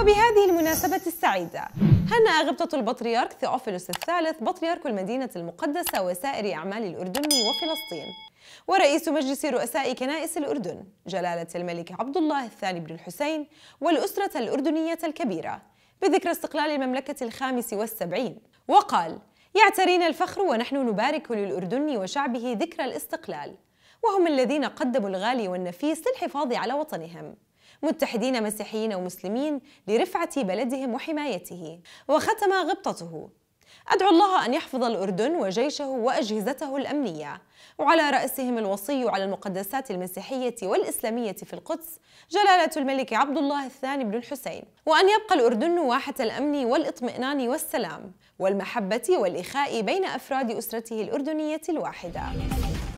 وبهذه المناسبة السعيدة هنأ غبطة البطريرك ثيوفيلوس الثالث بطريرك المدينة المقدسة وسائر أعمال الأردن وفلسطين ورئيس مجلس رؤساء كنائس الأردن جلالة الملك عبد الله الثاني بن الحسين والأسرة الأردنية الكبيرة بذكرى استقلال المملكة الخامس والسبعين وقال يعترينا الفخر ونحن نبارك للأردن وشعبه ذكرى الاستقلال وهم الذين قدموا الغالي والنفيس للحفاظ على وطنهم متحدين مسيحيين ومسلمين لرفعة بلدهم وحمايته وختم غبطته أدعو الله أن يحفظ الأردن وجيشه وأجهزته الأمنية وعلى رأسهم الوصي على المقدسات المسيحية والإسلامية في القدس جلالة الملك عبد الله الثاني بن الحسين وأن يبقى الأردن واحة الأمن والإطمئنان والسلام والمحبة والإخاء بين أفراد أسرته الأردنية الواحدة